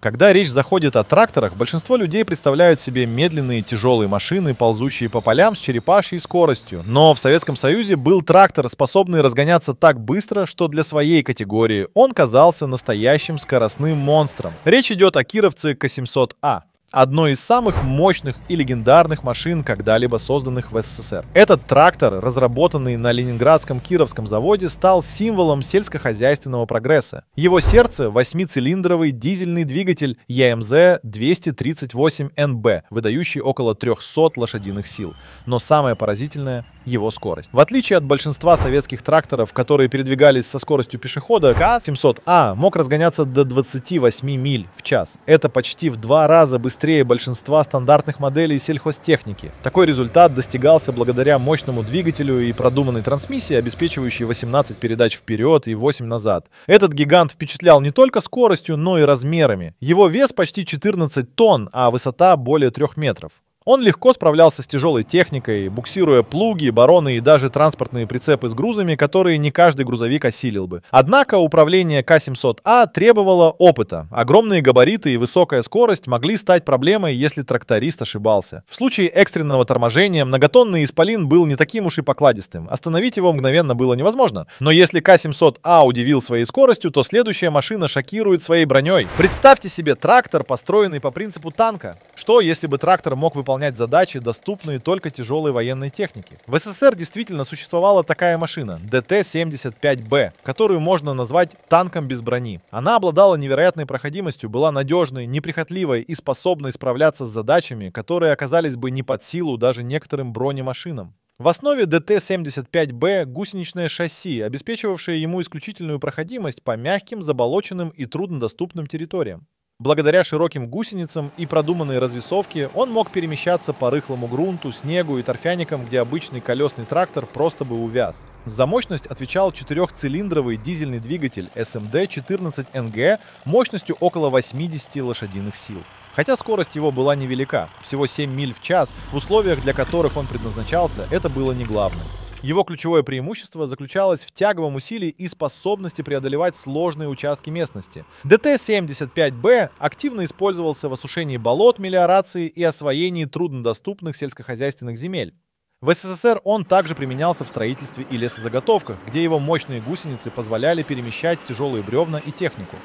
Когда речь заходит о тракторах, большинство людей представляют себе медленные тяжелые машины, ползущие по полям с черепашьей скоростью. Но в Советском Союзе был трактор, способный разгоняться так быстро, что для своей категории он казался настоящим скоростным монстром. Речь идет о Кировце К700А одной из самых мощных и легендарных машин, когда-либо созданных в СССР. Этот трактор, разработанный на Ленинградском Кировском заводе, стал символом сельскохозяйственного прогресса. Его сердце – восьмицилиндровый дизельный двигатель ЕМЗ-238НБ, выдающий около 300 лошадиных сил. Но самое поразительное – его скорость. В отличие от большинства советских тракторов, которые передвигались со скоростью пешехода, к 700 а мог разгоняться до 28 миль в час. Это почти в два раза быстрее быстрее большинства стандартных моделей сельхозтехники. Такой результат достигался благодаря мощному двигателю и продуманной трансмиссии, обеспечивающей 18 передач вперед и 8 назад. Этот гигант впечатлял не только скоростью, но и размерами. Его вес почти 14 тонн, а высота более 3 метров. Он легко справлялся с тяжелой техникой, буксируя плуги, бароны и даже транспортные прицепы с грузами, которые не каждый грузовик осилил бы. Однако управление К-700А требовало опыта. Огромные габариты и высокая скорость могли стать проблемой, если тракторист ошибался. В случае экстренного торможения многотонный исполин был не таким уж и покладистым. Остановить его мгновенно было невозможно. Но если К-700А удивил своей скоростью, то следующая машина шокирует своей броней. Представьте себе трактор, построенный по принципу танка. Что, если бы трактор мог выполнять выполнять задачи, доступные только тяжелой военной технике. В СССР действительно существовала такая машина – ДТ-75Б, которую можно назвать танком без брони. Она обладала невероятной проходимостью, была надежной, неприхотливой и способной справляться с задачами, которые оказались бы не под силу даже некоторым бронемашинам. В основе ДТ-75Б гусеничное шасси, обеспечивавшее ему исключительную проходимость по мягким, заболоченным и труднодоступным территориям. Благодаря широким гусеницам и продуманной развесовке он мог перемещаться по рыхлому грунту, снегу и торфяникам, где обычный колесный трактор просто бы увяз. За мощность отвечал четырехцилиндровый дизельный двигатель SMD-14NG мощностью около 80 лошадиных сил. Хотя скорость его была невелика, всего 7 миль в час, в условиях, для которых он предназначался, это было не главным. Его ключевое преимущество заключалось в тяговом усилии и способности преодолевать сложные участки местности. ДТ-75Б активно использовался в осушении болот, мелиорации и освоении труднодоступных сельскохозяйственных земель. В СССР он также применялся в строительстве и лесозаготовках, где его мощные гусеницы позволяли перемещать тяжелые бревна и технику.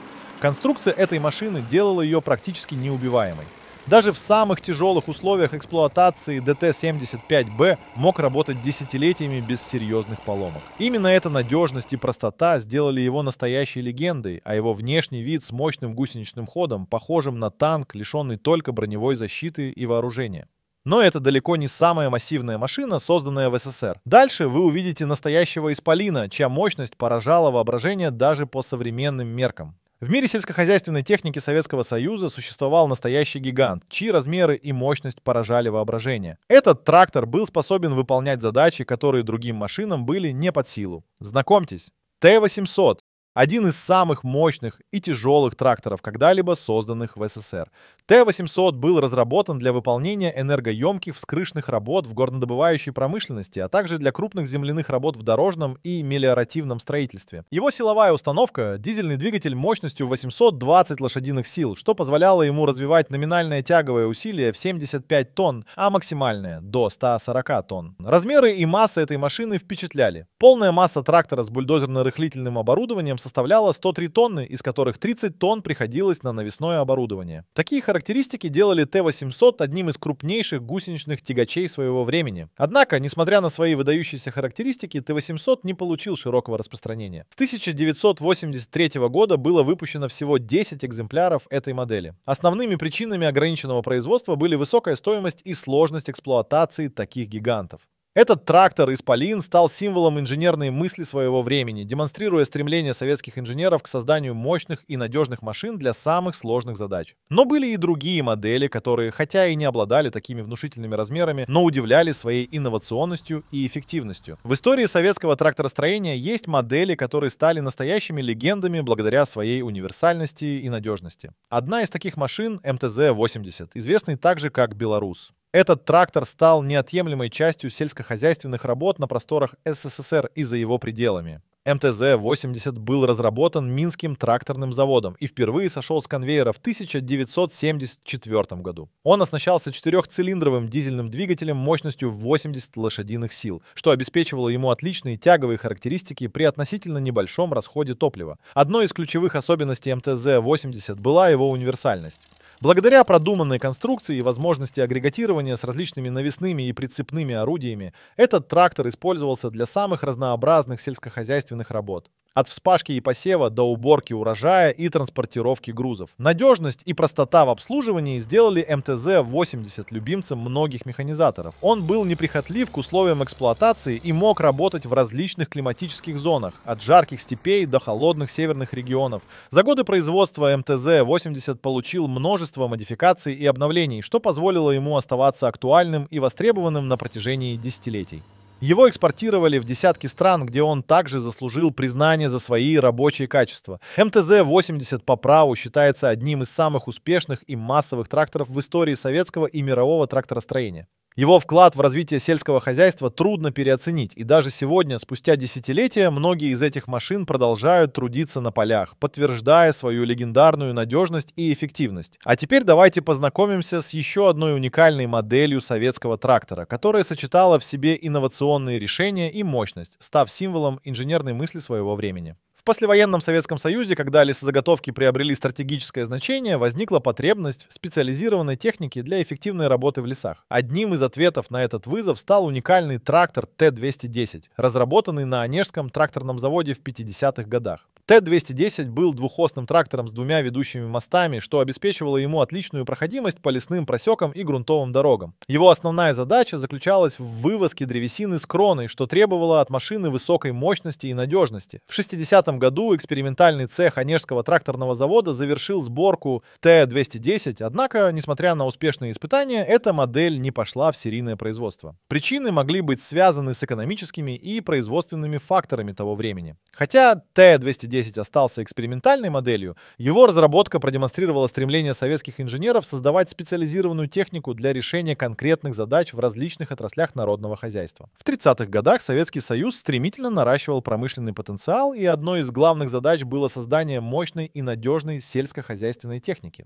Конструкция этой машины делала ее практически неубиваемой. Даже в самых тяжелых условиях эксплуатации ДТ-75Б мог работать десятилетиями без серьезных поломок. Именно эта надежность и простота сделали его настоящей легендой, а его внешний вид с мощным гусеничным ходом, похожим на танк, лишенный только броневой защиты и вооружения. Но это далеко не самая массивная машина, созданная в СССР. Дальше вы увидите настоящего Исполина, чья мощность поражала воображение даже по современным меркам. В мире сельскохозяйственной техники Советского Союза существовал настоящий гигант, чьи размеры и мощность поражали воображение. Этот трактор был способен выполнять задачи, которые другим машинам были не под силу. Знакомьтесь, Т-800 один из самых мощных и тяжелых тракторов, когда-либо созданных в СССР. Т-800 был разработан для выполнения энергоемких вскрышных работ в горнодобывающей промышленности, а также для крупных земляных работ в дорожном и мелиоративном строительстве. Его силовая установка — дизельный двигатель мощностью 820 лошадиных сил, что позволяло ему развивать номинальное тяговое усилие в 75 тонн, а максимальное — до 140 тонн. Размеры и масса этой машины впечатляли. Полная масса трактора с бульдозерно-рыхлительным оборудованием составляла 103 тонны, из которых 30 тонн приходилось на навесное оборудование. Такие характеристики делали Т-800 одним из крупнейших гусеничных тягачей своего времени. Однако, несмотря на свои выдающиеся характеристики, Т-800 не получил широкого распространения. С 1983 года было выпущено всего 10 экземпляров этой модели. Основными причинами ограниченного производства были высокая стоимость и сложность эксплуатации таких гигантов. Этот трактор «Исполин» стал символом инженерной мысли своего времени, демонстрируя стремление советских инженеров к созданию мощных и надежных машин для самых сложных задач. Но были и другие модели, которые, хотя и не обладали такими внушительными размерами, но удивляли своей инновационностью и эффективностью. В истории советского тракторостроения есть модели, которые стали настоящими легендами благодаря своей универсальности и надежности. Одна из таких машин — МТЗ-80, известный также как «Беларус». Этот трактор стал неотъемлемой частью сельскохозяйственных работ на просторах СССР и за его пределами. МТЗ-80 был разработан Минским тракторным заводом и впервые сошел с конвейера в 1974 году. Он оснащался четырехцилиндровым дизельным двигателем мощностью 80 лошадиных сил, что обеспечивало ему отличные тяговые характеристики при относительно небольшом расходе топлива. Одной из ключевых особенностей МТЗ-80 была его универсальность. Благодаря продуманной конструкции и возможности агрегатирования с различными навесными и прицепными орудиями, этот трактор использовался для самых разнообразных сельскохозяйственных работ. От вспашки и посева до уборки урожая и транспортировки грузов. Надежность и простота в обслуживании сделали МТЗ-80 любимцем многих механизаторов. Он был неприхотлив к условиям эксплуатации и мог работать в различных климатических зонах, от жарких степей до холодных северных регионов. За годы производства МТЗ-80 получил множество модификаций и обновлений, что позволило ему оставаться актуальным и востребованным на протяжении десятилетий. Его экспортировали в десятки стран, где он также заслужил признание за свои рабочие качества. МТЗ-80 по праву считается одним из самых успешных и массовых тракторов в истории советского и мирового тракторостроения. Его вклад в развитие сельского хозяйства трудно переоценить, и даже сегодня, спустя десятилетия, многие из этих машин продолжают трудиться на полях, подтверждая свою легендарную надежность и эффективность. А теперь давайте познакомимся с еще одной уникальной моделью советского трактора, которая сочетала в себе инновационные решения и мощность, став символом инженерной мысли своего времени послевоенном Советском Союзе, когда лесозаготовки приобрели стратегическое значение, возникла потребность в специализированной технике для эффективной работы в лесах. Одним из ответов на этот вызов стал уникальный трактор Т-210, разработанный на Онежском тракторном заводе в 50-х годах. Т-210 был двухосным трактором с двумя ведущими мостами, что обеспечивало ему отличную проходимость по лесным просекам и грунтовым дорогам. Его основная задача заключалась в вывозке древесины с кроной, что требовало от машины высокой мощности и надежности. В 60 году экспериментальный цех Онежского тракторного завода завершил сборку Т-210, однако, несмотря на успешные испытания, эта модель не пошла в серийное производство. Причины могли быть связаны с экономическими и производственными факторами того времени. Хотя Т-210 остался экспериментальной моделью, его разработка продемонстрировала стремление советских инженеров создавать специализированную технику для решения конкретных задач в различных отраслях народного хозяйства. В 30-х годах Советский Союз стремительно наращивал промышленный потенциал, и одной из главных задач было создание мощной и надежной сельскохозяйственной техники.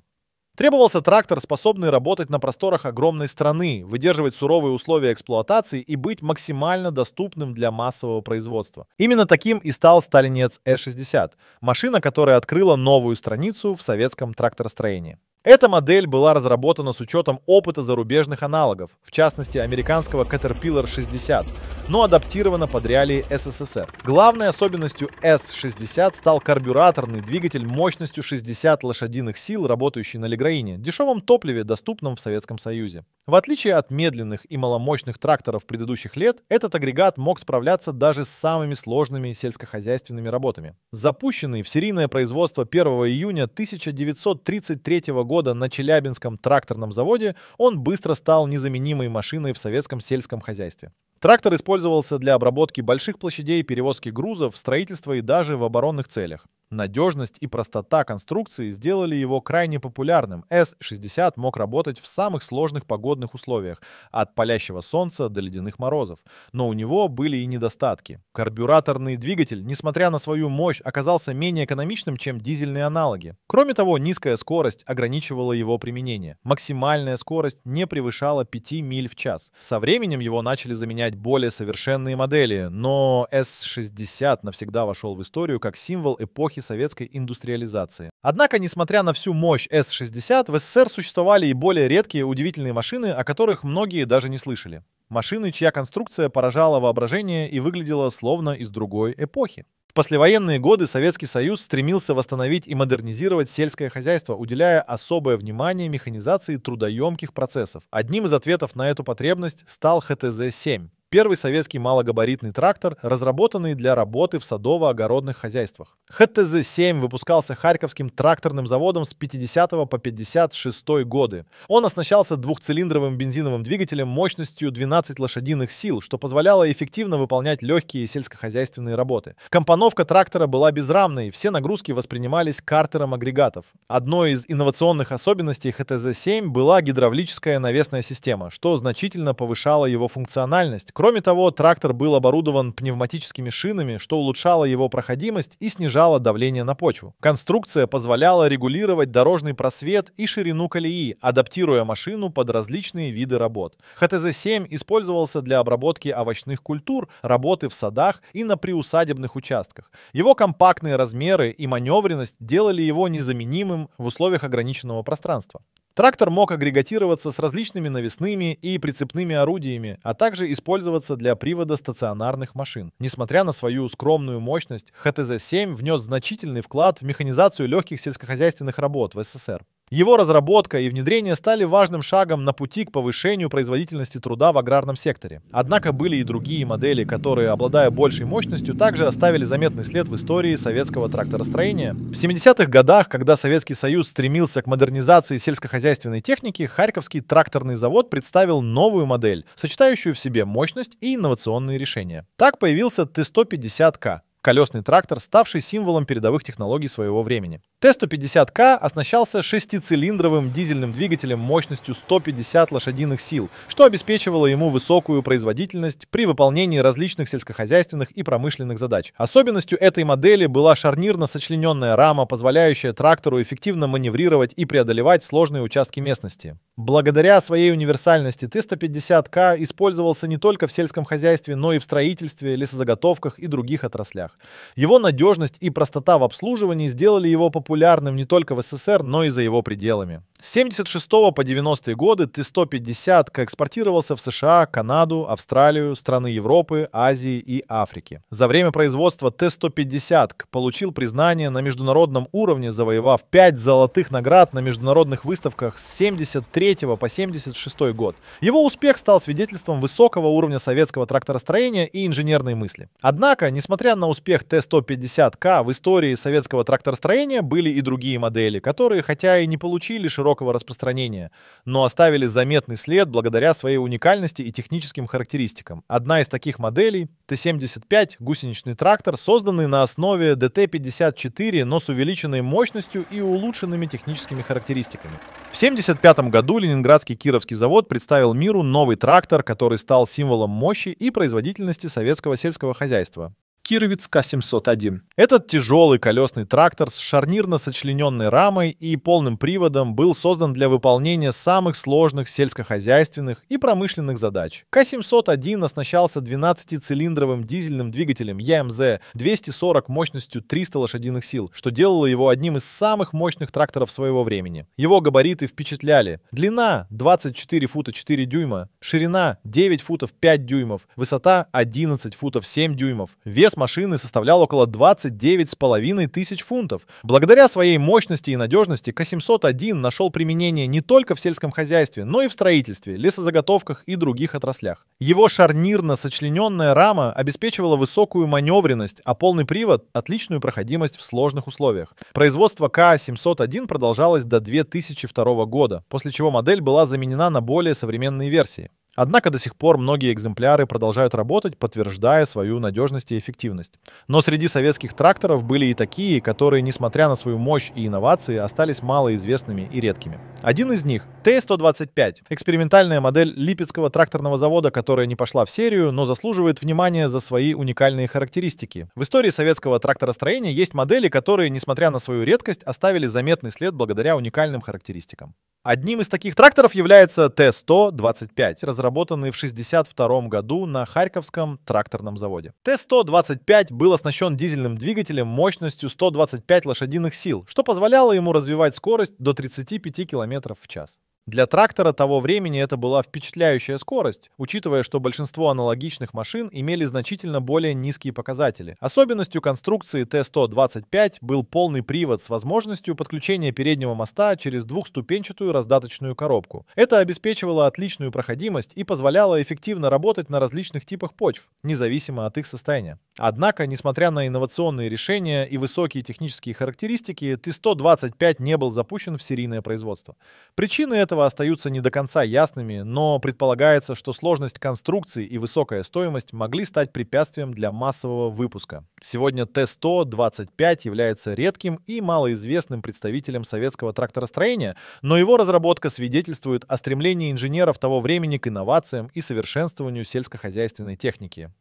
Требовался трактор, способный работать на просторах огромной страны, выдерживать суровые условия эксплуатации и быть максимально доступным для массового производства. Именно таким и стал сталинец Э-60, машина, которая открыла новую страницу в советском тракторостроении. Эта модель была разработана с учетом опыта зарубежных аналогов, в частности американского Caterpillar 60, но адаптирована под реалии СССР. Главной особенностью S60 стал карбюраторный двигатель мощностью 60 лошадиных сил, работающий на Леграине, дешевом топливе, доступном в Советском Союзе. В отличие от медленных и маломощных тракторов предыдущих лет, этот агрегат мог справляться даже с самыми сложными сельскохозяйственными работами. Запущенный в серийное производство 1 июня 1933 года года на Челябинском тракторном заводе, он быстро стал незаменимой машиной в советском сельском хозяйстве. Трактор использовался для обработки больших площадей, перевозки грузов, строительства и даже в оборонных целях. Надежность и простота конструкции сделали его крайне популярным. S60 мог работать в самых сложных погодных условиях, от палящего солнца до ледяных морозов. Но у него были и недостатки. Карбюраторный двигатель, несмотря на свою мощь, оказался менее экономичным, чем дизельные аналоги. Кроме того, низкая скорость ограничивала его применение. Максимальная скорость не превышала 5 миль в час. Со временем его начали заменять более совершенные модели, но S60 навсегда вошел в историю как символ эпохи эпохи советской индустриализации. Однако, несмотря на всю мощь С-60, в СССР существовали и более редкие удивительные машины, о которых многие даже не слышали. Машины, чья конструкция поражала воображение и выглядела словно из другой эпохи. В послевоенные годы Советский Союз стремился восстановить и модернизировать сельское хозяйство, уделяя особое внимание механизации трудоемких процессов. Одним из ответов на эту потребность стал ХТЗ-7. Первый советский малогабаритный трактор, разработанный для работы в садово-огородных хозяйствах. ХТЗ-7 выпускался Харьковским тракторным заводом с 50 по 56 годы. Он оснащался двухцилиндровым бензиновым двигателем мощностью 12 лошадиных сил, что позволяло эффективно выполнять легкие сельскохозяйственные работы. Компоновка трактора была безрамной, все нагрузки воспринимались картером агрегатов. Одной из инновационных особенностей ХТЗ-7 была гидравлическая навесная система, что значительно повышало его функциональность, Кроме того, трактор был оборудован пневматическими шинами, что улучшало его проходимость и снижало давление на почву. Конструкция позволяла регулировать дорожный просвет и ширину колеи, адаптируя машину под различные виды работ. ХТЗ-7 использовался для обработки овощных культур, работы в садах и на приусадебных участках. Его компактные размеры и маневренность делали его незаменимым в условиях ограниченного пространства. Трактор мог агрегатироваться с различными навесными и прицепными орудиями, а также использоваться для привода стационарных машин. Несмотря на свою скромную мощность, ХТЗ-7 внес значительный вклад в механизацию легких сельскохозяйственных работ в СССР. Его разработка и внедрение стали важным шагом на пути к повышению производительности труда в аграрном секторе. Однако были и другие модели, которые, обладая большей мощностью, также оставили заметный след в истории советского тракторостроения. В 70-х годах, когда Советский Союз стремился к модернизации сельскохозяйственной техники, Харьковский тракторный завод представил новую модель, сочетающую в себе мощность и инновационные решения. Так появился Т-150К, колесный трактор, ставший символом передовых технологий своего времени. Т-150К оснащался шестицилиндровым дизельным двигателем мощностью 150 лошадиных сил, что обеспечивало ему высокую производительность при выполнении различных сельскохозяйственных и промышленных задач. Особенностью этой модели была шарнирно сочлененная рама, позволяющая трактору эффективно маневрировать и преодолевать сложные участки местности. Благодаря своей универсальности Т-150К использовался не только в сельском хозяйстве, но и в строительстве, лесозаготовках и других отраслях рублях. Его надежность и простота в обслуживании сделали его популярным не только в СССР, но и за его пределами. С 76 по 90-е годы Т-150 экспортировался в США, Канаду, Австралию, страны Европы, Азии и Африки. За время производства Т-150 получил признание на международном уровне, завоевав 5 золотых наград на международных выставках с 73 по 76 год. Его успех стал свидетельством высокого уровня советского тракторостроения и инженерной мысли. Однако, несмотря на успех Т-150К, в истории советского тракторостроения были и другие модели, которые, хотя и не получили широкого широкого распространения, но оставили заметный след благодаря своей уникальности и техническим характеристикам. Одна из таких моделей — Т-75 гусеничный трактор, созданный на основе ДТ-54, но с увеличенной мощностью и улучшенными техническими характеристиками. В 1975 году Ленинградский Кировский завод представил миру новый трактор, который стал символом мощи и производительности советского сельского хозяйства. Кировец К-701. Этот тяжелый колесный трактор с шарнирно сочлененной рамой и полным приводом был создан для выполнения самых сложных сельскохозяйственных и промышленных задач. К-701 оснащался 12-цилиндровым дизельным двигателем ЯМЗ 240 мощностью 300 лошадиных сил, что делало его одним из самых мощных тракторов своего времени. Его габариты впечатляли. Длина 24 фута 4 дюйма, ширина 9 футов 5 дюймов, высота 11 футов 7 дюймов, вес Вес машины составлял около 29 с половиной тысяч фунтов. Благодаря своей мощности и надежности К-701 нашел применение не только в сельском хозяйстве, но и в строительстве, лесозаготовках и других отраслях. Его шарнирно сочлененная рама обеспечивала высокую маневренность, а полный привод – отличную проходимость в сложных условиях. Производство К-701 продолжалось до 2002 года, после чего модель была заменена на более современные версии. Однако до сих пор многие экземпляры продолжают работать, подтверждая свою надежность и эффективность. Но среди советских тракторов были и такие, которые, несмотря на свою мощь и инновации, остались малоизвестными и редкими. Один из них — Т-125, экспериментальная модель Липецкого тракторного завода, которая не пошла в серию, но заслуживает внимания за свои уникальные характеристики. В истории советского тракторостроения есть модели, которые, несмотря на свою редкость, оставили заметный след благодаря уникальным характеристикам. Одним из таких тракторов является Т-125, разработанный в 1962 году на Харьковском тракторном заводе. Т-125 был оснащен дизельным двигателем мощностью 125 лошадиных сил, что позволяло ему развивать скорость до 35 км в час. Для трактора того времени это была впечатляющая скорость, учитывая, что большинство аналогичных машин имели значительно более низкие показатели. Особенностью конструкции Т-125 был полный привод с возможностью подключения переднего моста через двухступенчатую раздаточную коробку. Это обеспечивало отличную проходимость и позволяло эффективно работать на различных типах почв, независимо от их состояния. Однако, несмотря на инновационные решения и высокие технические характеристики, Т-125 не был запущен в серийное производство. Причины этого этого остаются не до конца ясными, но предполагается, что сложность конструкции и высокая стоимость могли стать препятствием для массового выпуска. Сегодня Т-100-25 является редким и малоизвестным представителем советского тракторостроения, но его разработка свидетельствует о стремлении инженеров того времени к инновациям и совершенствованию сельскохозяйственной техники.